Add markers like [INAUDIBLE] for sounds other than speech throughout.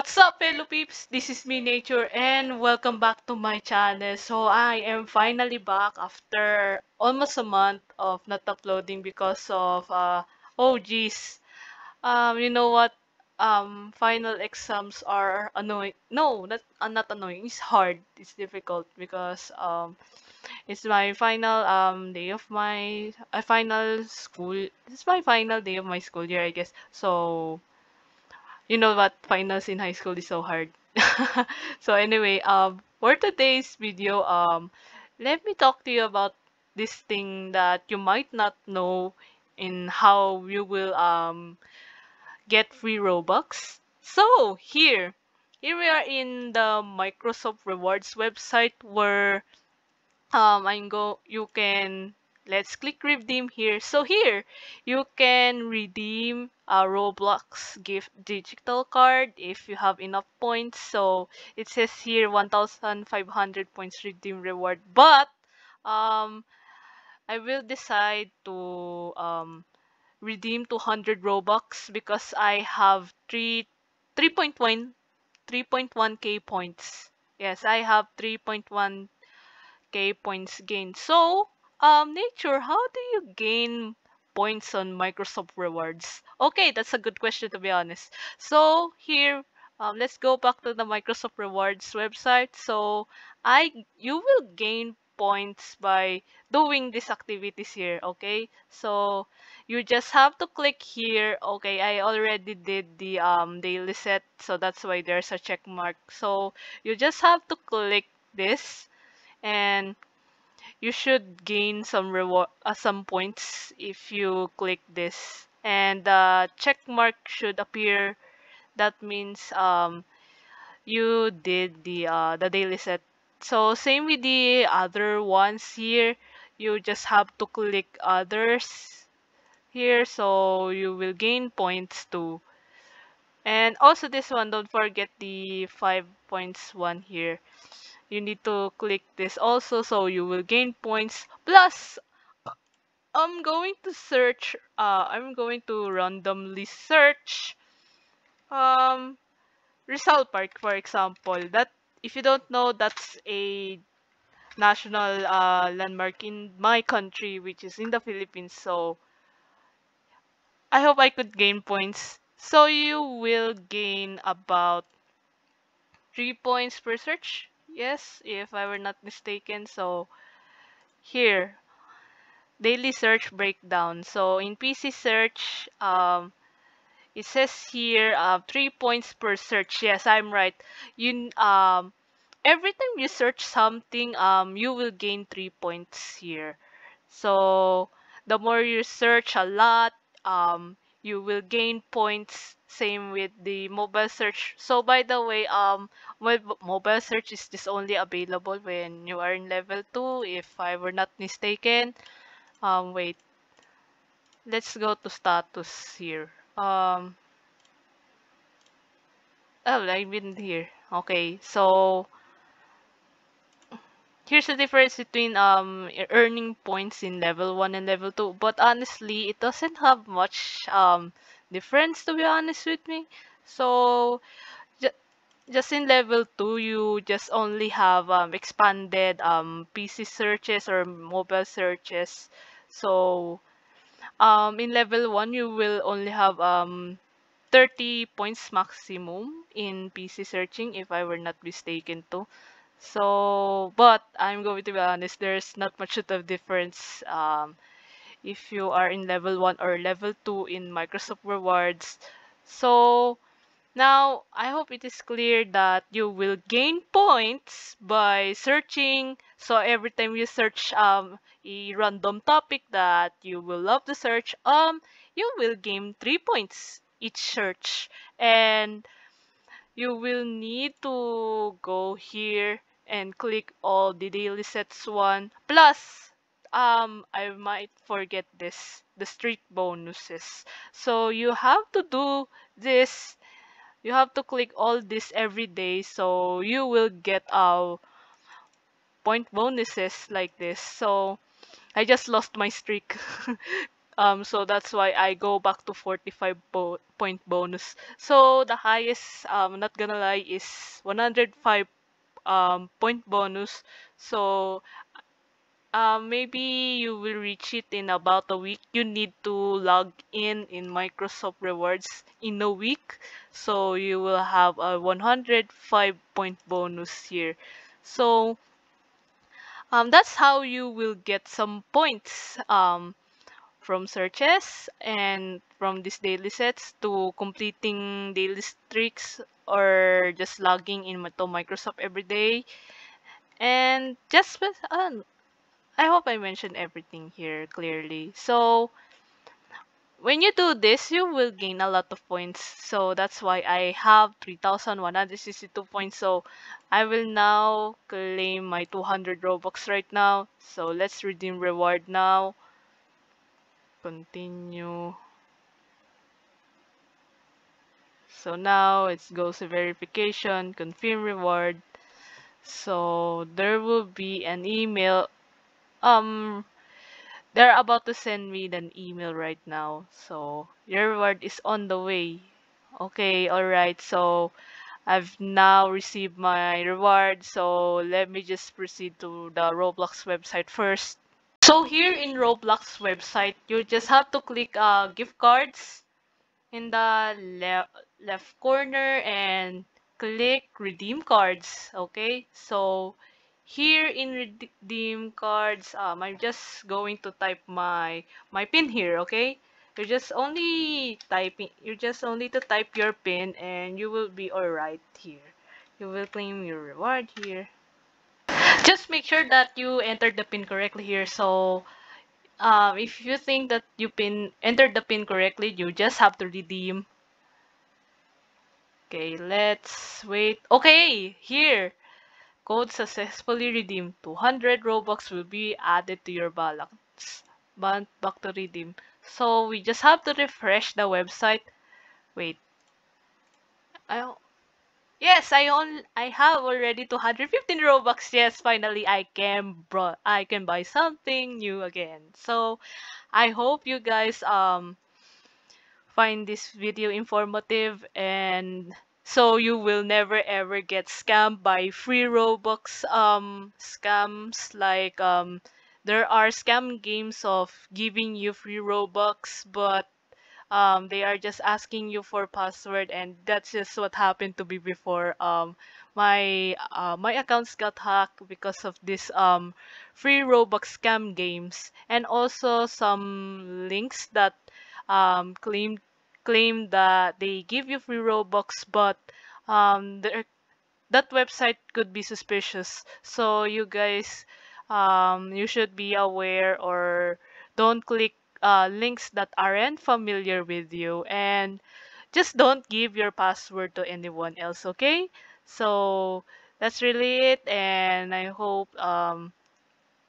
What's up, fellow peeps? This is me, Nature, and welcome back to my channel. So, I am finally back after almost a month of not uploading because of, uh, oh geez, um, you know what? Um, final exams are annoying. No, not, uh, not annoying. It's hard. It's difficult because, um, it's my final, um, day of my, uh, final school. It's my final day of my school year, I guess. So, you know what finals in high school is so hard [LAUGHS] so anyway um for today's video um let me talk to you about this thing that you might not know in how you will um get free robux so here here we are in the microsoft rewards website where um i go you can let's click redeem here so here you can redeem a roblox gift digital card if you have enough points so it says here 1500 points redeem reward but um i will decide to um redeem 200 robux because i have 3 3.1 3.1k points yes i have 3.1k points gained so um, Nature, how do you gain points on Microsoft Rewards? Okay, that's a good question to be honest. So here, um, let's go back to the Microsoft Rewards website. So I, you will gain points by doing these activities here okay so you just have to click here okay i already did the um daily set so that's why there's a check mark so you just have to click this and you should gain some reward uh, some points if you click this and the uh, check mark should appear that means um, you did the uh, the daily set so same with the other ones here you just have to click others here so you will gain points too and also this one don't forget the five points one here you need to click this also so you will gain points plus I'm going to search uh, I'm going to randomly search um, Rizal Park for example that if you don't know that's a national uh, landmark in my country which is in the Philippines so I hope I could gain points so you will gain about 3 points per search Yes, if I were not mistaken. So here, daily search breakdown. So in PC search, um, it says here uh, three points per search. Yes, I'm right. You um, every time you search something, um, you will gain three points here. So the more you search a lot, um, you will gain points same with the mobile search so by the way um mobile search is just only available when you are in level 2 if i were not mistaken um wait let's go to status here um oh i've been here okay so here's the difference between um earning points in level 1 and level 2 but honestly it doesn't have much um difference to be honest with me so just in level 2 you just only have um, expanded um, pc searches or mobile searches so um, in level 1 you will only have um, 30 points maximum in pc searching if i were not mistaken too so but i'm going to be honest there's not much of difference um, if you are in level 1 or level 2 in Microsoft Rewards. So now I hope it is clear that you will gain points by searching. So every time you search um, a random topic that you will love to search, um, you will gain 3 points each search. And you will need to go here and click all the daily sets one plus um I might forget this the streak bonuses so you have to do this you have to click all this every day so you will get uh, point bonuses like this so I just lost my streak [LAUGHS] um so that's why I go back to 45 bo point bonus so the highest um not gonna lie is 105 um point bonus so uh, maybe you will reach it in about a week. You need to log in in Microsoft Rewards in a week. So you will have a 105 point bonus here. So um, that's how you will get some points um, from searches and from these daily sets to completing daily streaks or just logging in to Microsoft every day. And just, uh, I hope I mentioned everything here clearly. So when you do this, you will gain a lot of points. So that's why I have 3,162 points. So I will now claim my 200 Robux right now. So let's redeem reward now. Continue. So now it goes to verification, confirm reward. So there will be an email um they're about to send me an email right now so your reward is on the way okay all right so i've now received my reward so let me just proceed to the roblox website first so here in roblox website you just have to click uh gift cards in the le left corner and click redeem cards okay so here in redeem cards um, I'm just going to type my my pin here okay you're just only typing you're just only to type your pin and you will be alright here you will claim your reward here just make sure that you entered the pin correctly here so um, if you think that you pin entered the pin correctly you just have to redeem okay let's wait okay here code successfully redeemed, 200 Robux will be added to your balance But back to redeem. So we just have to refresh the website. Wait. I Yes, I own. I have already 215 Robux. Yes, finally I can bro I can buy something new again. So I hope you guys um find this video informative and so you will never ever get scammed by free robux um scams like um there are scam games of giving you free robux but um they are just asking you for password and that's just what happened to me before um my uh, my accounts got hacked because of this um free robux scam games and also some links that um claimed claim that they give you free Robux, but um, that website could be suspicious. So you guys, um, you should be aware or don't click uh, links that aren't familiar with you and just don't give your password to anyone else, okay? So that's really it and I hope um,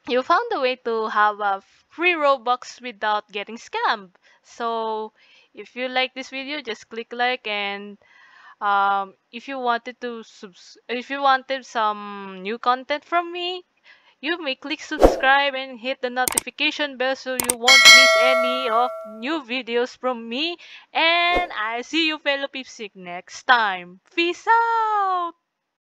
you found a way to have a free Robux without getting scammed. So if you like this video just click like and um, if you wanted to subs if you wanted some new content from me you may click subscribe and hit the notification bell so you won't miss any of new videos from me and i see you fellow peepsick next time peace out